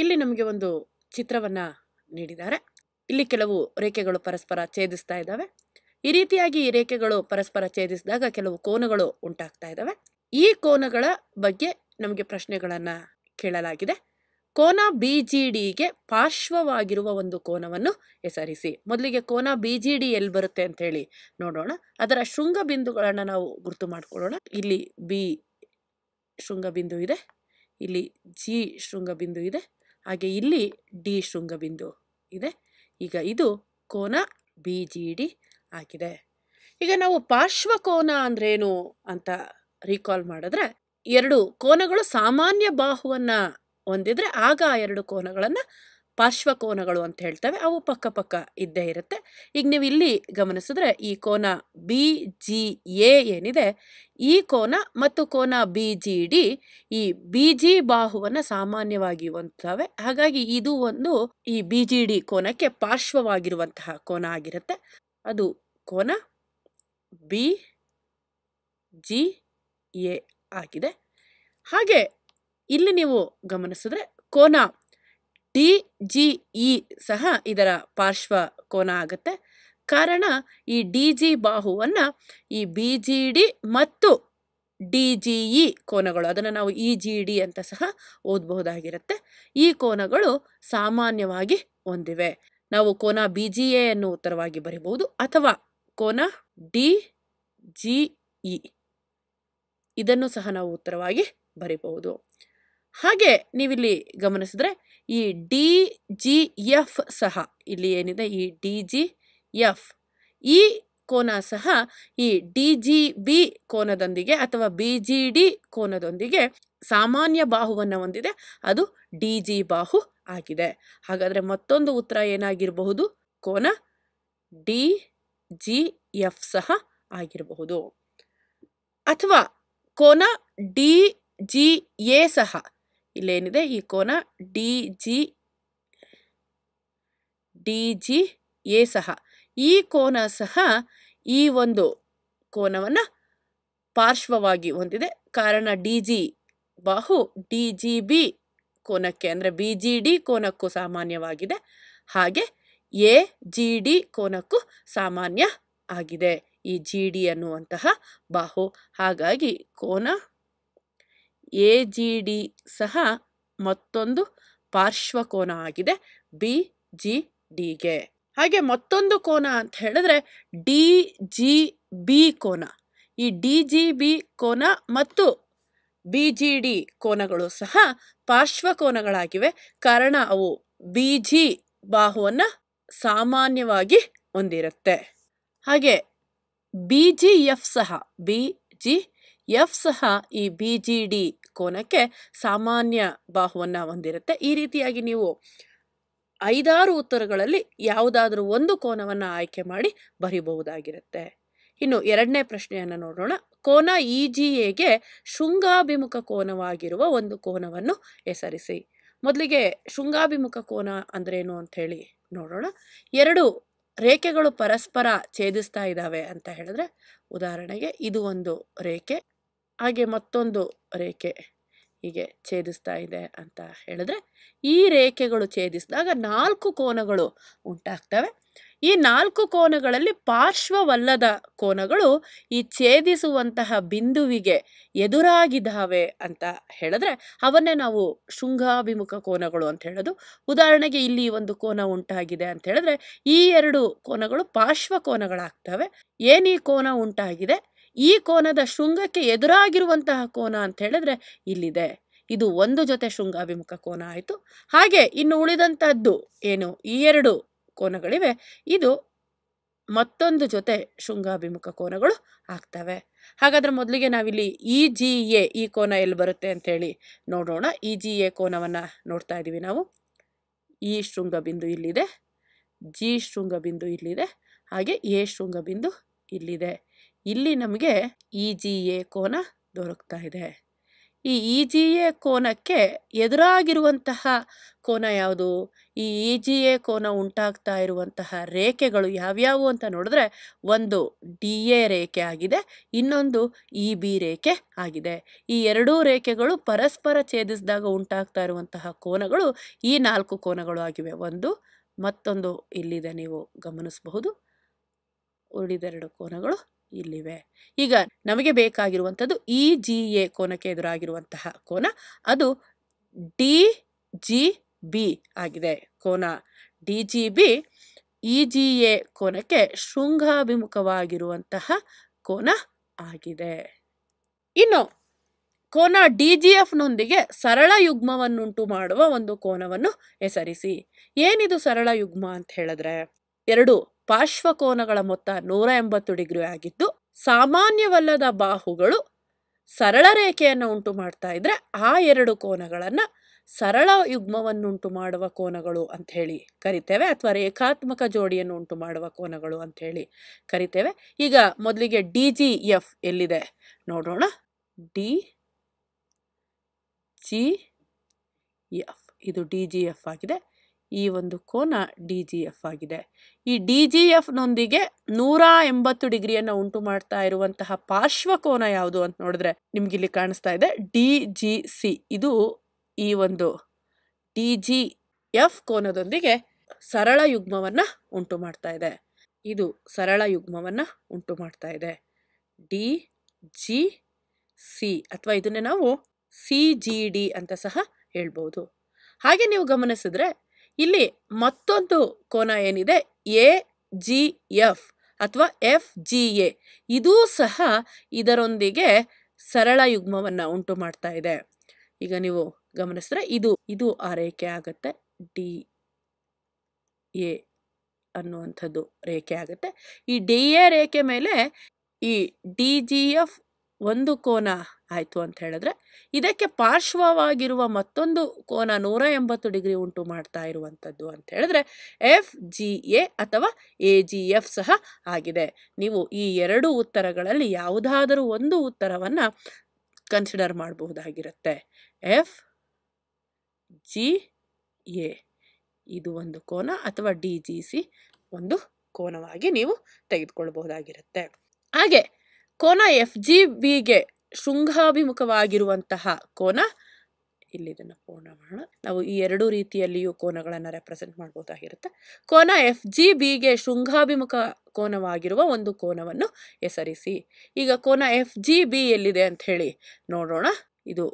ಇಲ್ಲಿ ನಮಗೆ ಒಂದು ಚಿತ್ರವನ್ನು ನೀಡಿದ್ದಾರೆ ಇಲ್ಲಿ ಕೆಲವು ರೇಖೆಗಳು ಪರಸ್ಪರ ಛೇದಿಸ್ತಾ ಇದ್ದಾವೆ ಈ ರೀತಿಯಾಗಿ ಈ ರೇಖೆಗಳು ಪರಸ್ಪರ ಛೇದಿಸಿದಾಗ ಕೆಲವು ಕೋನಗಳು ಉಂಟಾಗ್ತಾ ಇದ್ದಾವೆ ಈ ಕೋನಗಳ ಬಗ್ಗೆ ನಮಗೆ ಪ್ರಶ್ನೆಗಳನ್ನು ಕೇಳಲಾಗಿದೆ ಕೋನ ಬಿ ಜಿ ಡಿಗೆ ಪಾರ್ಶ್ವವಾಗಿರುವ ಒಂದು ಕೋನವನ್ನು ಹೆಸರಿಸಿ ಮೊದಲಿಗೆ ಕೋನ ಬಿ ಜಿ ಡಿ ಎಲ್ಲಿ ಬರುತ್ತೆ ಅಂತ ಹೇಳಿ ನೋಡೋಣ ಅದರ ಶೃಂಗ ಬಿಂದುಗಳನ್ನು ನಾವು ಗುರುತು ಮಾಡಿಕೊಳ್ಳೋಣ ಇಲ್ಲಿ ಬಿ ಶೃಂಗ ಬಿಂದು ಇದೆ ಇಲ್ಲಿ ಜಿ ಶೃಂಗ ಬಿಂದು ಇದೆ ಹಾಗೆ ಇಲ್ಲಿ ಡಿ ಶೃಂಗಬಿಂದು ಇದೆ ಈಗ ಇದು ಕೋನ ಬಿ ಜಿ ಡಿ ಆಗಿದೆ ಈಗ ನಾವು ಪಾರ್ಶ್ವಕೋನ ಅಂದ್ರೇನು ಅಂತ ರೀಕಾಲ್ ಮಾಡಿದ್ರೆ ಎರಡು ಕೋನಗಳು ಸಾಮಾನ್ಯ ಬಾಹುವನ್ನ ಹೊಂದಿದ್ರೆ ಆಗ ಆ ಎರಡು ಕೋನಗಳನ್ನು ಪಾರ್ಶ್ವಕೋನಗಳು ಅಂತ ಹೇಳ್ತವೆ ಅವು ಪಕ್ಕ ಪಕ್ಕ ಇದ್ದೇ ಇರುತ್ತೆ ಈಗ ನೀವು ಇಲ್ಲಿ ಗಮನಿಸಿದ್ರೆ ಈ ಕೋನ ಬಿ ಜಿ ಎ ಏನಿದೆ ಈ ಕೋನ ಮತ್ತು ಕೋನ ಬಿ ಜಿ ಡಿ ಈ ಬಿ ಜಿ ಬಾಹುವನ್ನು ಸಾಮಾನ್ಯವಾಗಿ ಹೊಂದ್ತವೆ ಹಾಗಾಗಿ ಇದು ಒಂದು ಈ ಬಿ ಜಿ ಡಿ ಕೋನಕ್ಕೆ ಪಾರ್ಶ್ವವಾಗಿರುವಂತಹ ಕೋನ ಆಗಿರುತ್ತೆ ಅದು ಕೋನ ಬಿ ಜಿ ಎ ಆಗಿದೆ ಹಾಗೆ ಇಲ್ಲಿ ನೀವು ಗಮನಿಸಿದ್ರೆ ಕೋನ ಡಿ ಜಿ ಇ ಸಹ ಇದರ ಪಾರ್ಶ್ವ ಕೋನ ಆಗುತ್ತೆ ಕಾರಣ ಈ ಡಿ ಜಿ ಬಾಹುವನ್ನು ಈ ಬಿ ಜಿ ಡಿ ಮತ್ತು ಡಿ ಜಿ ಇ ಕೋನಗಳು ಅದನ್ನು ನಾವು ಇ ಜಿ ಡಿ ಅಂತ ಸಹ ಓದಬಹುದಾಗಿರುತ್ತೆ ಈ ಕೋನಗಳು ಸಾಮಾನ್ಯವಾಗಿ ಹೊಂದಿವೆ ನಾವು ಕೋನ ಬಿ ಜಿ ಎ ಅನ್ನು ಉತ್ತರವಾಗಿ ಬರಿಬಹುದು ಅಥವಾ ಕೋನ ಡಿ ಜಿ ಇ ಇದನ್ನು ಸಹ ನಾವು ಉತ್ತರವಾಗಿ ಬರಿಬಹುದು ಹಾಗೆ ನೀವಿಲ್ಲಿ ಗಮನಿಸಿದ್ರೆ ಈ ಡಿ ಜಿ ಎಫ್ ಸಹ ಇಲ್ಲಿ ಏನಿದೆ ಈ ಡಿ ಜಿ ಎಫ್ ಈ ಕೋನ ಸಹ ಈ ಡಿ ಜಿ ಬಿ ಕೋನದೊಂದಿಗೆ ಅಥವಾ ಬಿ ಜಿ ಡಿ ಕೋನದೊಂದಿಗೆ ಸಾಮಾನ್ಯ ಬಾಹುವನ್ನು ಹೊಂದಿದೆ ಅದು ಡಿ ಜಿ ಬಾಹು ಆಗಿದೆ ಹಾಗಾದರೆ ಮತ್ತೊಂದು ಉತ್ತರ ಏನಾಗಿರಬಹುದು ಕೋನ ಡಿ ಜಿ ಎಫ್ ಸಹ ಆಗಿರಬಹುದು ಅಥವಾ ಕೋನ ಡಿ ಜಿ ಎ ಸಹ ಇಲ್ಲೇನಿದೆ ಈ ಕೋನ D G D G A ಸಹ ಈ ಕೋನ ಸಹ ಈ ಒಂದು ಕೋನವನ್ನು ಪಾರ್ಶ್ವವಾಗಿ ಹೊಂದಿದೆ ಕಾರಣ ಡಿ ಜಿ ಬಾಹು ಡಿ ಜಿ ಬಿ ಕೋನಕ್ಕೆ ಅಂದರೆ ಬಿ ಜಿ ಡಿ ಕೋನಕ್ಕೂ ಸಾಮಾನ್ಯವಾಗಿದೆ ಹಾಗೆ ಎ ಜಿ ಡಿ ಕೋನಕ್ಕೂ ಸಾಮಾನ್ಯ ಆಗಿದೆ ಈ ಜಿ ಡಿ ಅನ್ನುವಂತಹ ಬಾಹು ಹಾಗಾಗಿ ಕೋನ ಎ ಜಿ ಡಿ ಸಹ ಮತ್ತೊಂದು ಪಾರ್ಶ್ವಕೋನ ಆಗಿದೆ ಬಿ ಜಿ ಡಿಗೆ ಹಾಗೆ ಮತ್ತೊಂದು ಕೋನ ಅಂತ ಹೇಳಿದ್ರೆ ಡಿ ಜಿ ಬಿ ಕೋನ ಈ ಡಿ ಜಿ ಬಿ ಕೋನ ಮತ್ತು ಬಿ ಜಿ ಡಿ ಕೋನಗಳು ಸಹ ಪಾರ್ಶ್ವಕೋನಗಳಾಗಿವೆ ಕಾರಣ ಅವು ಬಿ ಜಿ ಬಾಹುವನ್ನು ಸಾಮಾನ್ಯವಾಗಿ ಹೊಂದಿರುತ್ತೆ ಹಾಗೆ ಬಿ ಜಿ ಎಫ್ ಸಹ ಬಿ ಜಿ ಎಫ್ ಸಹ ಈ ಬಿ ಜಿ ಡಿ ಕೋನಕ್ಕೆ ಸಾಮಾನ್ಯ ಬಾಹುವನ್ನು ಹೊಂದಿರುತ್ತೆ ಈ ರೀತಿಯಾಗಿ ನೀವು ಐದಾರು ಉತ್ತರಗಳಲ್ಲಿ ಯಾವುದಾದ್ರೂ ಒಂದು ಕೋನವನ್ನು ಆಯ್ಕೆ ಮಾಡಿ ಬರೀಬಹುದಾಗಿರುತ್ತೆ ಇನ್ನು ಎರಡನೇ ಪ್ರಶ್ನೆಯನ್ನು ನೋಡೋಣ ಕೋನ ಇ ಜಿ ಎಗೆ ಶೃಂಗಾಭಿಮುಖ ಕೋನವಾಗಿರುವ ಒಂದು ಕೋನವನ್ನು ಹೆಸರಿಸಿ ಮೊದಲಿಗೆ ಶೃಂಗಾಭಿಮುಖ ಕೋನ ಅಂದ್ರೇನು ಅಂತ ಹೇಳಿ ನೋಡೋಣ ಎರಡು ರೇಖೆಗಳು ಪರಸ್ಪರ ಛೇದಿಸ್ತಾ ಇದ್ದಾವೆ ಅಂತ ಹೇಳಿದ್ರೆ ಉದಾಹರಣೆಗೆ ಇದು ಒಂದು ರೇಖೆ ಹಾಗೆ ಮತ್ತೊಂದು ರೇಖೆ ಹೀಗೆ ಛೇದಿಸ್ತಾ ಇದೆ ಅಂತ ಹೇಳಿದ್ರೆ ಈ ರೇಖೆಗಳು ಛೇದಿಸಿದಾಗ ನಾಲ್ಕು ಕೋನಗಳು ಉಂಟಾಗ್ತವೆ ಈ ನಾಲ್ಕು ಕೋನಗಳಲ್ಲಿ ಪಾರ್ಶ್ವವಲ್ಲದ ಕೋನಗಳು ಈ ಛೇದಿಸುವಂತಹ ಬಿಂದುವಿಗೆ ಎದುರಾಗಿದ್ದಾವೆ ಅಂತ ಹೇಳಿದ್ರೆ ಅವನ್ನೇ ನಾವು ಶೃಂಗಾಭಿಮುಖ ಕೋನಗಳು ಅಂತ ಹೇಳೋದು ಉದಾಹರಣೆಗೆ ಇಲ್ಲಿ ಒಂದು ಕೋನ ಉಂಟಾಗಿದೆ ಅಂತ ಹೇಳಿದ್ರೆ ಈ ಎರಡು ಕೋನಗಳು ಪಾರ್ಶ್ವ ಕೋನಗಳಾಗ್ತವೆ ಏನಿ ಕೋನ ಉಂಟಾಗಿದೆ ಈ ಕೋನದ ಶೃಂಗಕ್ಕೆ ಎದುರಾಗಿರುವಂತಹ ಕೋನ ಅಂತ ಹೇಳಿದ್ರೆ ಇಲ್ಲಿದೆ ಇದು ಒಂದು ಜೊತೆ ಶೃಂಗಾಭಿಮುಖ ಕೋನ ಆಯಿತು ಹಾಗೆ ಇನ್ನು ಉಳಿದಂತಹದ್ದು ಏನು ಈ ಎರಡು ಕೋನಗಳಿವೆ ಇದು ಮತ್ತೊಂದು ಜೊತೆ ಶೃಂಗಾಭಿಮುಖ ಕೋನಗಳು ಆಗ್ತವೆ ಹಾಗಾದ್ರೆ ಮೊದಲಿಗೆ ನಾವಿಲ್ಲಿ ಇ ಜಿ ಎ ಈ ಕೋನ ಎಲ್ಲಿ ಬರುತ್ತೆ ಹೇಳಿ ನೋಡೋಣ ಇ ಜಿ ಎ ಕೋನವನ್ನು ನೋಡ್ತಾ ಇದ್ದೀವಿ ನಾವು ಇ ಬಿಂದು ಇಲ್ಲಿದೆ ಜಿ ಬಿಂದು ಇಲ್ಲಿದೆ ಹಾಗೆ ಎ ಬಿಂದು ಇಲ್ಲಿದೆ ಇಲ್ಲಿ ನಮಗೆ ಇ e ಜಿ ಎ ಕೋನ ದೊರಕ್ತಾ ಇದೆ ಈ ಇ ಜಿ ಎ ಕೋನಕ್ಕೆ ಎದುರಾಗಿರುವಂತಹ ಕೋನ ಯಾವುದು ಈ ಇ ಜಿ ಎ ಕೋನ ಉಂಟಾಗ್ತಾ ಇರುವಂತಹ ರೇಖೆಗಳು ಯಾವ್ಯಾವು ಅಂತ ನೋಡಿದ್ರೆ ಒಂದು ಡಿ ಎ ರೇಖೆ ಆಗಿದೆ ಇನ್ನೊಂದು ಇ e ಬಿ ರೇಖೆ ಆಗಿದೆ ಈ ಎರಡೂ ರೇಖೆಗಳು ಪರಸ್ಪರ ಛೇದಿಸಿದಾಗ ಉಂಟಾಗ್ತಾ ಇರುವಂತಹ ಕೋನಗಳು ಈ ನಾಲ್ಕು ಕೋನಗಳು ಆಗಿವೆ ಒಂದು ಮತ್ತೊಂದು ಇಲ್ಲಿದೆ ನೀವು ಗಮನಿಸಬಹುದು ಉಳಿದೆರಡು ಕೋನಗಳು ಇಲ್ಲಿವೆ ಈಗ ನಮಗೆ ಬೇಕಾಗಿರುವಂಥದ್ದು ಇ ಜಿ ಎ ಕೋನಕ್ಕೆ ಎದುರಾಗಿರುವಂತಹ ಕೋನ ಅದು ಡಿ ಜಿ ಬಿ ಆಗಿದೆ ಕೋನ D G B E G A ಕೋನಕ್ಕೆ ಶೃಂಗಾಭಿಮುಖವಾಗಿರುವಂತಹ ಕೋನ ಆಗಿದೆ ಇನ್ನು ಕೋನ ಡಿ ಜಿ ಎಫ್ನೊಂದಿಗೆ ಸರಳ ಯುಗ್ಮವನ್ನುಂಟು ಮಾಡುವ ಒಂದು ಕೋನವನ್ನು ಹೆಸರಿಸಿ ಏನಿದು ಸರಳ ಯುಗ್ಮ ಅಂತ ಹೇಳಿದ್ರೆ ಎರಡು ಪಾರ್ಶ್ವಕೋನಗಳ ಮೊತ್ತ ನೂರ ಎಂಬತ್ತು ಡಿಗ್ರಿ ಆಗಿದ್ದು ಸಾಮಾನ್ಯವಲ್ಲದ ಬಾಹುಗಳು ಸರಳ ರೇಖೆಯನ್ನು ಉಂಟು ಮಾಡ್ತಾ ಇದ್ರೆ ಆ ಎರಡು ಕೋನಗಳನ್ನು ಸರಳ ಯುಗ್ಮವನ್ನುಂಟು ಮಾಡುವ ಕೋನಗಳು ಅಂತ ಹೇಳಿ ಕರಿತೇವೆ ಅಥವಾ ರೇಖಾತ್ಮಕ ಜೋಡಿಯನ್ನು ಉಂಟು ಮಾಡುವ ಕೋನಗಳು ಅಂತ ಹೇಳಿ ಕರಿತೇವೆ ಈಗ ಮೊದಲಿಗೆ ಡಿ ಜಿ ಎಫ್ ಎಲ್ಲಿದೆ ನೋಡೋಣ ಡಿ ಜಿ ಎಫ್ ಇದು ಡಿ ಜಿ ಎಫ್ ಆಗಿದೆ ಈ ಒಂದು ಕೋನ ಡಿ ಜಿ ಎಫ್ ಆಗಿದೆ ಈ ಡಿ ಜಿ ಎಫ್ನೊಂದಿಗೆ ನೂರ ಎಂಬತ್ತು ಡಿಗ್ರಿಯನ್ನು ಉಂಟು ಮಾಡ್ತಾ ಇರುವಂತಹ ಪಾರ್ಶ್ವಕೋನ ಯಾವುದು ಅಂತ ನೋಡಿದ್ರೆ ನಿಮ್ಗೆ ಇಲ್ಲಿ ಕಾಣಿಸ್ತಾ ಇದೆ ಡಿ ಜಿ ಸಿ ಇದು ಈ ಒಂದು ಡಿ ಜಿ ಎಫ್ ಕೋನದೊಂದಿಗೆ ಸರಳ ಯುಗ್ಮವನ್ನು ಉಂಟು ಮಾಡ್ತಾ ಇದೆ ಇದು ಸರಳ ಯುಗ್ಮವನ್ನು ಉಂಟು ಮಾಡ್ತಾ ಇದೆ ಡಿ ಜಿ ಸಿ ಅಥವಾ ಇದನ್ನೇ ನಾವು ಸಿ ಜಿ ಡಿ ಅಂತ ಸಹ ಹೇಳ್ಬೋದು ಹಾಗೆ ನೀವು ಗಮನಿಸಿದ್ರೆ ಇಲ್ಲಿ ಮತ್ತೊಂದು ಕೋನ ಏನಿದೆ ಎ ಜಿ ಎಫ್ ಅಥವಾ ಎಫ್ ಜಿ ಎ ಇದೂ ಸಹ ಇದರೊಂದಿಗೆ ಸರಳ ಯುಗ್ಮವನ್ನು ಉಂಟು ಮಾಡ್ತಾ ಇದೆ ಈಗ ನೀವು ಗಮನಿಸಿದ್ರೆ ಇದು ಇದು ಆ ರೇಖೆ ಆಗುತ್ತೆ ಡಿ ಎ ಅನ್ನುವಂಥದ್ದು ರೇಖೆ ಆಗುತ್ತೆ ಈ ಡಿ ಎ ರೇಖೆ ಮೇಲೆ ಈ ಡಿ ಜಿ ಎಫ್ ಒಂದು ಕೋನ ಆಯಿತು ಅಂತ ಹೇಳಿದ್ರೆ ಇದಕ್ಕೆ ಪಾರ್ಶ್ವವಾಗಿರುವ ಮತ್ತೊಂದು ಕೋನ ನೂರ ಎಂಬತ್ತು ಡಿಗ್ರಿ ಉಂಟು ಮಾಡ್ತಾ ಇರುವಂಥದ್ದು ಅಂತ ಹೇಳಿದ್ರೆ ಎಫ್ ಜಿ ಎ ಅಥವಾ ಎ ಜಿ ಎಫ್ ಸಹ ಆಗಿದೆ ನೀವು ಈ ಎರಡು ಉತ್ತರಗಳಲ್ಲಿ ಯಾವುದಾದರೂ ಒಂದು ಉತ್ತರವನ್ನು ಕನ್ಸಿಡರ್ ಮಾಡಬಹುದಾಗಿರುತ್ತೆ ಎಫ್ ಜಿ ಎ ಇದು ಒಂದು ಕೋನ ಅಥವಾ ಡಿ ಜಿ ಸಿ ಒಂದು ಕೋನವಾಗಿ ನೀವು ತೆಗೆದುಕೊಳ್ಬಹುದಾಗಿರುತ್ತೆ ಹಾಗೆ ಕೋನ ಎಫ್ ಜಿ ಬಿಗೆ ಶೃಂಗಾಭಿಮುಖವಾಗಿರುವಂತಹ ಕೋನ ಇಲ್ಲಿ ಇದನ್ನು ಪೂರ್ಣ ಮಾಡೋಣ ನಾವು ಈ ಎರಡು ರೀತಿಯಲ್ಲಿಯೂ ಕೋನಗಳನ್ನು ರೆಪ್ರೆಸೆಂಟ್ ಮಾಡ್ಬೋದಾಗಿರುತ್ತೆ ಕೋನ ಎಫ್ ಜಿ ಬಿಗೆ ಶೃಂಗಾಭಿಮುಖ ಕೋನವಾಗಿರುವ ಒಂದು ಕೋನವನ್ನು ಹೆಸರಿಸಿ ಈಗ ಕೋನ ಎಫ್ ಜಿ ಬಿ ಎಲ್ಲಿದೆ ಅಂತ ಹೇಳಿ ನೋಡೋಣ ಇದು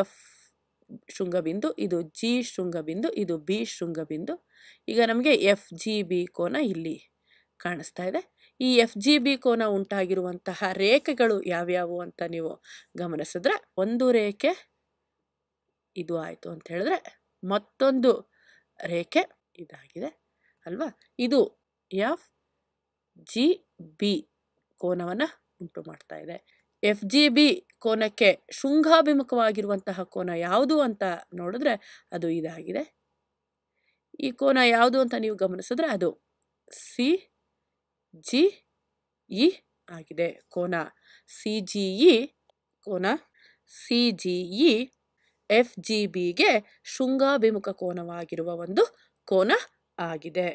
ಎಫ್ ಶೃಂಗಬಿಂದು ಇದು ಜಿ ಶೃಂಗಬಿಂದು ಇದು ಬಿ ಶೃಂಗಬಿಂದು ಈಗ ನಮಗೆ ಎಫ್ ಜಿ ಬಿ ಕೋನ ಇಲ್ಲಿ ಕಾಣಿಸ್ತಾ ಇದೆ ಈ ಎಫ್ ಜಿ ಬಿ ಕೋನ ಉಂಟಾಗಿರುವಂತಹ ರೇಖೆಗಳು ಯಾವ್ಯಾವು ಅಂತ ನೀವು ಗಮನಿಸಿದ್ರೆ ಒಂದು ರೇಖೆ ಇದು ಆಯಿತು ಅಂತ ಹೇಳಿದ್ರೆ ಮತ್ತೊಂದು ರೇಖೆ ಇದಾಗಿದೆ ಅಲ್ವಾ ಇದು ಎಫ್ ಜಿ ಬಿ ಕೋನವನ್ನು ಉಂಟು ಮಾಡ್ತಾ ಇದೆ ಎಫ್ ಜಿ ಬಿ ಕೋನಕ್ಕೆ ಶೃಂಗಾಭಿಮುಖವಾಗಿರುವಂತಹ ಕೋನ ಯಾವುದು ಅಂತ ನೋಡಿದ್ರೆ ಅದು ಇದಾಗಿದೆ ಈ ಕೋನ ಯಾವುದು ಅಂತ ನೀವು ಗಮನಿಸಿದ್ರೆ ಅದು ಸಿ ಜಿ ಇ ಆಗಿದೆ ಕೋನ ಸಿ ಜಿ ಇ ಕೋನ C G E F G ಬಿಗೆ ಶೃಂಗಾಭಿಮುಖ ಕೋನವಾಗಿರುವ ಒಂದು ಕೋನ ಆಗಿದೆ